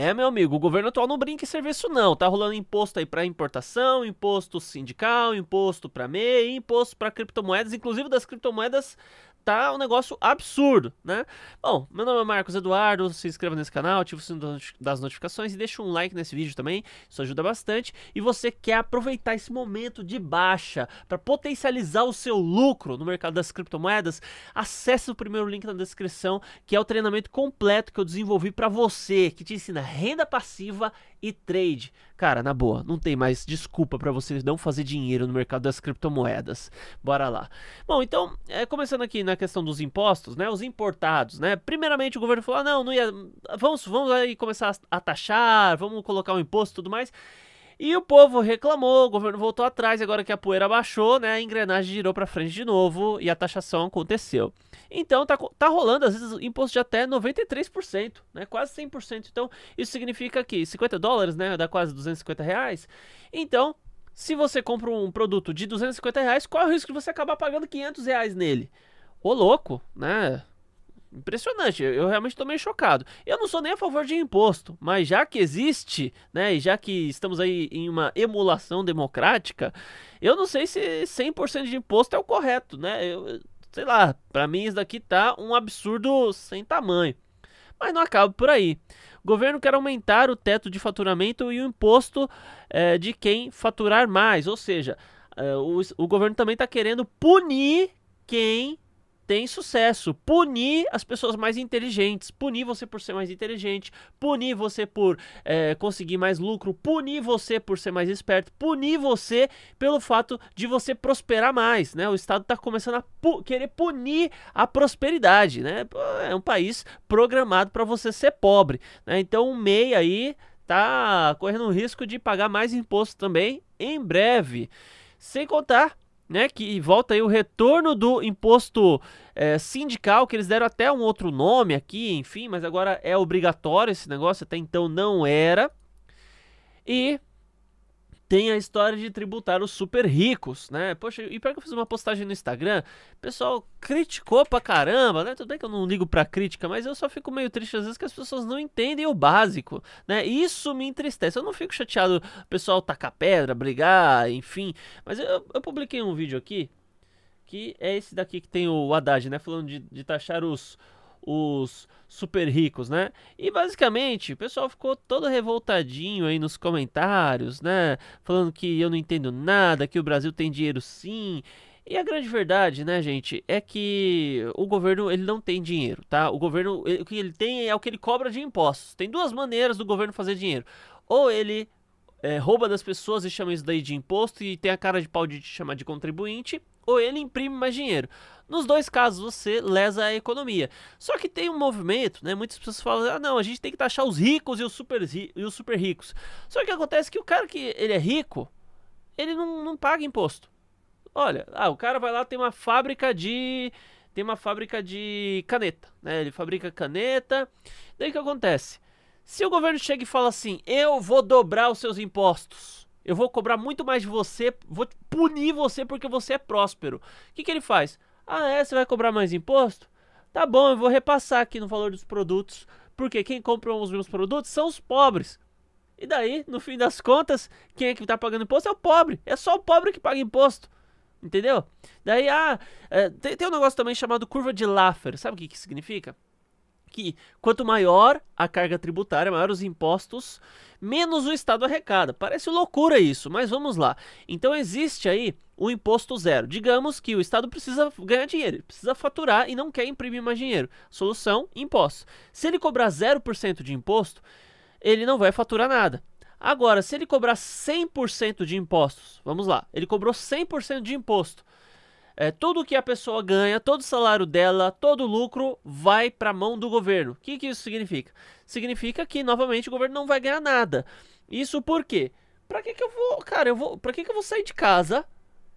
É, meu amigo, o governo atual não brinca em serviço não. Tá rolando imposto aí para importação, imposto sindical, imposto para MEI, imposto para criptomoedas, inclusive das criptomoedas tá um negócio absurdo, né? Bom, meu nome é Marcos Eduardo, se inscreva nesse canal, ative o sino das notificações e deixa um like nesse vídeo também, isso ajuda bastante. E você quer aproveitar esse momento de baixa para potencializar o seu lucro no mercado das criptomoedas? Acesse o primeiro link na descrição, que é o treinamento completo que eu desenvolvi para você, que te ensina renda passiva e trade. Cara, na boa, não tem mais desculpa para vocês não fazer dinheiro no mercado das criptomoedas. Bora lá. Bom, então, é, começando aqui na questão dos impostos, né? Os importados, né? Primeiramente o governo falou: ah, não, não ia. Vamos, vamos aí começar a taxar, vamos colocar um imposto e tudo mais. E o povo reclamou, o governo voltou atrás, agora que a poeira baixou, né, a engrenagem girou para frente de novo e a taxação aconteceu. Então tá, tá rolando às vezes imposto de até 93%, né, quase 100%. Então isso significa que 50 dólares, né, dá quase 250 reais. Então se você compra um produto de 250 reais, qual é o risco de você acabar pagando 500 reais nele? Ô louco, né? Impressionante, eu realmente estou meio chocado. Eu não sou nem a favor de imposto, mas já que existe, né, e já que estamos aí em uma emulação democrática, eu não sei se 100% de imposto é o correto, né? Eu, sei lá, para mim isso daqui tá um absurdo sem tamanho. Mas não acaba por aí. O governo quer aumentar o teto de faturamento e o imposto é, de quem faturar mais, ou seja, é, o, o governo também está querendo punir quem tem sucesso. Punir as pessoas mais inteligentes, punir você por ser mais inteligente, punir você por é, conseguir mais lucro, punir você por ser mais esperto, punir você pelo fato de você prosperar mais, né? O Estado está começando a pu querer punir a prosperidade, né? É um país programado para você ser pobre, né? Então o MEI aí tá correndo o risco de pagar mais imposto também em breve. Sem contar né? Que volta aí o retorno do imposto é, sindical, que eles deram até um outro nome aqui, enfim, mas agora é obrigatório esse negócio, até então não era. E tem a história de tributar os super ricos, né? Poxa, e pior que eu fiz uma postagem no Instagram, o pessoal criticou pra caramba, né? Tudo bem que eu não ligo pra crítica, mas eu só fico meio triste às vezes que as pessoas não entendem o básico, né? Isso me entristece. Eu não fico chateado o pessoal tacar pedra, brigar, enfim. Mas eu, eu publiquei um vídeo aqui, que é esse daqui que tem o Haddad, né? Falando de, de taxar os os super ricos, né? E basicamente o pessoal ficou todo revoltadinho aí nos comentários, né? Falando que eu não entendo nada, que o Brasil tem dinheiro sim. E a grande verdade, né, gente, é que o governo ele não tem dinheiro, tá? O governo, ele, o que ele tem é o que ele cobra de impostos. Tem duas maneiras do governo fazer dinheiro. Ou ele é, rouba das pessoas e chama isso daí de imposto e tem a cara de pau de te chamar de contribuinte, ou ele imprime mais dinheiro. Nos dois casos, você lesa a economia. Só que tem um movimento, né? Muitas pessoas falam, ah, não, a gente tem que taxar os ricos e os super, e os super ricos. Só que acontece que o cara que ele é rico, ele não, não paga imposto. Olha, ah, o cara vai lá, tem uma fábrica de... Tem uma fábrica de caneta, né? Ele fabrica caneta. Daí o que acontece? Se o governo chega e fala assim, eu vou dobrar os seus impostos. Eu vou cobrar muito mais de você, vou punir você porque você é próspero. O que, que ele faz? Ah, é? Você vai cobrar mais imposto? Tá bom, eu vou repassar aqui no valor dos produtos, porque quem compra os meus produtos são os pobres. E daí, no fim das contas, quem é que tá pagando imposto é o pobre. É só o pobre que paga imposto. Entendeu? Daí, ah, é, tem, tem um negócio também chamado curva de Laffer. Sabe o que, que significa? que quanto maior a carga tributária, maior os impostos, menos o Estado arrecada. Parece loucura isso, mas vamos lá. Então existe aí o imposto zero. Digamos que o Estado precisa ganhar dinheiro, precisa faturar e não quer imprimir mais dinheiro. Solução: imposto. Se ele cobrar 0% de imposto, ele não vai faturar nada. Agora, se ele cobrar 100% de impostos, vamos lá, ele cobrou 100% de imposto é, tudo que a pessoa ganha, todo o salário dela, todo o lucro vai para a mão do governo. O que, que isso significa? Significa que, novamente, o governo não vai ganhar nada. Isso por quê? Para que, que eu vou, cara, eu vou, Para que, que eu vou sair de casa,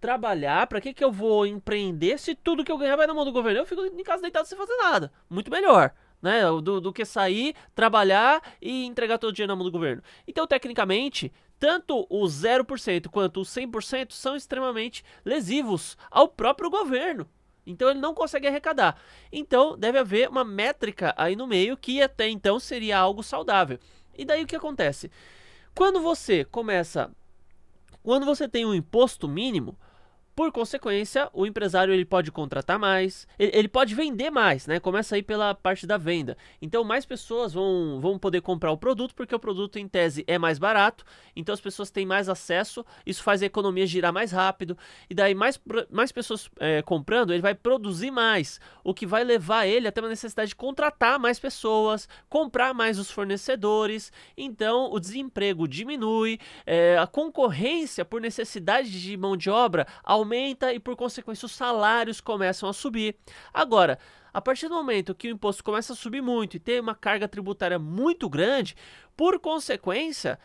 trabalhar, Para que, que eu vou empreender se tudo que eu ganhar vai na mão do governo? Eu fico em casa deitado sem fazer nada. Muito melhor. Né, do, do que sair, trabalhar e entregar todo o dinheiro na mão do governo. Então, tecnicamente, tanto o 0% quanto o 100% são extremamente lesivos ao próprio governo. Então ele não consegue arrecadar. Então deve haver uma métrica aí no meio que até então seria algo saudável. E daí o que acontece? Quando você começa. Quando você tem um imposto mínimo, por consequência, o empresário ele pode contratar mais, ele, pode vender mais, né? Começa aí pela parte da venda. Então, mais pessoas vão, vão poder comprar o produto porque o produto em tese é mais barato, então as pessoas têm mais acesso, isso faz a economia girar mais rápido e daí mais, mais pessoas é, comprando, ele vai produzir mais, o que vai levar ele até uma necessidade de contratar mais pessoas, comprar mais os fornecedores, então o desemprego diminui, é, a concorrência por necessidade de mão de obra aumenta aumenta e, por consequência, os salários começam a subir. Agora, a partir do momento que o imposto começa a subir muito e tem uma carga tributária muito grande, por consequência,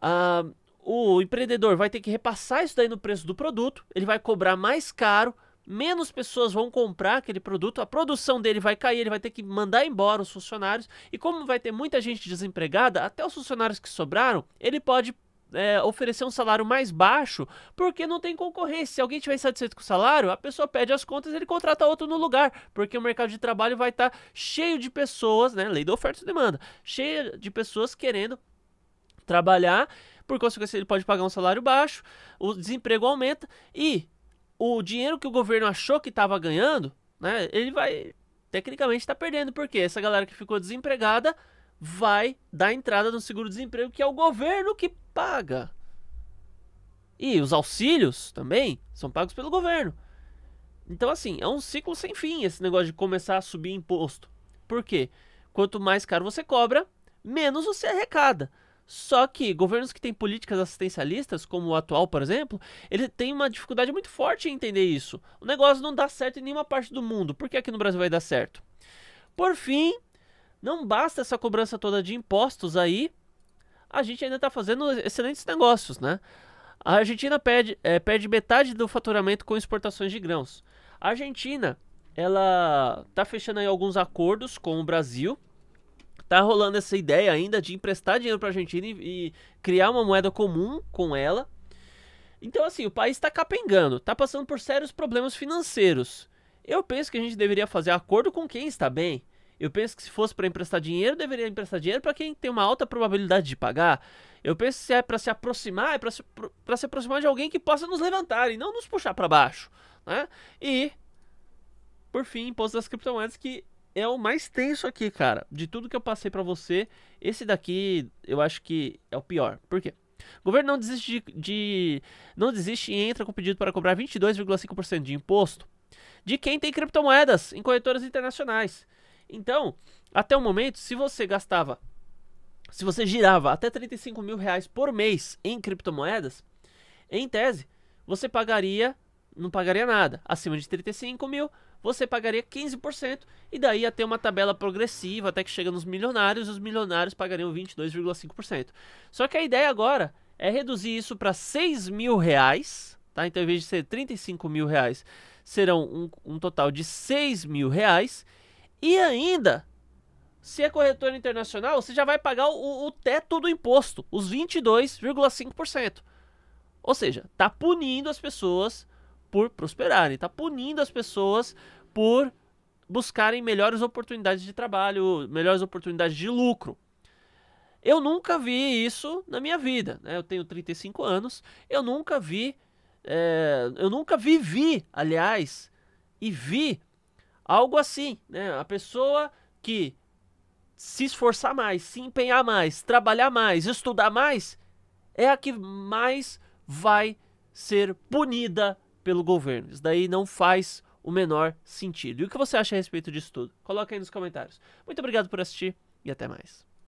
ah, o empreendedor vai ter que repassar isso daí no preço do produto, ele vai cobrar mais caro, menos pessoas vão comprar aquele produto, a produção dele vai cair, ele vai ter que mandar embora os funcionários, e como vai ter muita gente desempregada, até os funcionários que sobraram, ele pode é, oferecer um salário mais baixo porque não tem concorrência. Se alguém tiver insatisfeito com o salário, a pessoa pede as contas e ele contrata outro no lugar, porque o mercado de trabalho vai estar tá cheio de pessoas, né? Lei da oferta e demanda, cheio de pessoas querendo trabalhar, por consequência, ele pode pagar um salário baixo, o desemprego aumenta e o dinheiro que o governo achou que estava ganhando, né? Ele vai tecnicamente está perdendo, porque essa galera que ficou desempregada vai dar entrada no seguro-desemprego, que é o governo que paga. E os auxílios também são pagos pelo governo. Então, assim, é um ciclo sem fim esse negócio de começar a subir imposto. Por quê? Quanto mais caro você cobra, menos você arrecada. Só que governos que têm políticas assistencialistas, como o atual, por exemplo, ele tem uma dificuldade muito forte em entender isso. O negócio não dá certo em nenhuma parte do mundo. Por que aqui no Brasil vai dar certo? Por fim, não basta essa cobrança toda de impostos aí, a gente ainda está fazendo excelentes negócios, né? A Argentina perde, é, eh, perde metade do faturamento com exportações de grãos. A Argentina, ela está fechando aí alguns acordos com o Brasil. está rolando essa ideia ainda de emprestar dinheiro para a Argentina e, e criar uma moeda comum com ela. Então, assim, o país está capengando, está passando por sérios problemas financeiros. Eu penso que a gente deveria fazer acordo com quem está bem. Eu penso que se fosse para emprestar dinheiro, deveria emprestar dinheiro para quem tem uma alta probabilidade de pagar. Eu penso que se é para se aproximar, é para se, se aproximar de alguém que possa nos levantar e não nos puxar para baixo, né? E por fim, imposto das criptomoedas que é o mais tenso aqui, cara. De tudo que eu passei para você, esse daqui eu acho que é o pior. Por quê? O governo não desiste de, de não desiste e entra com pedido para cobrar 22,5% de imposto de quem tem criptomoedas em corretoras internacionais. Então, até o momento, se você gastava, se você girava até 35 mil reais por mês em criptomoedas, em tese, você pagaria, não pagaria nada. Acima de 35 mil, você pagaria 15%, e daí ia ter uma tabela progressiva até que chega nos milionários, e os milionários pagariam 22,5%. Só que a ideia agora é reduzir isso para 6 mil reais, tá? Então, em vez de ser 35 mil reais, serão um, um total de 6 mil reais, e ainda, se é corretora internacional, você já vai pagar o, o teto do imposto, os 22,5%. Ou seja, tá punindo as pessoas por prosperarem, tá punindo as pessoas por buscarem melhores oportunidades de trabalho, melhores oportunidades de lucro. Eu nunca vi isso na minha vida, né? Eu tenho 35 anos, eu nunca vi, é, eu nunca vivi, aliás, e vi Algo assim, né? A pessoa que se esforçar mais, se empenhar mais, trabalhar mais, estudar mais, é a que mais vai ser punida pelo governo. Isso daí não faz o menor sentido. E o que você acha a respeito disso tudo? Coloca aí nos comentários. Muito obrigado por assistir e até mais.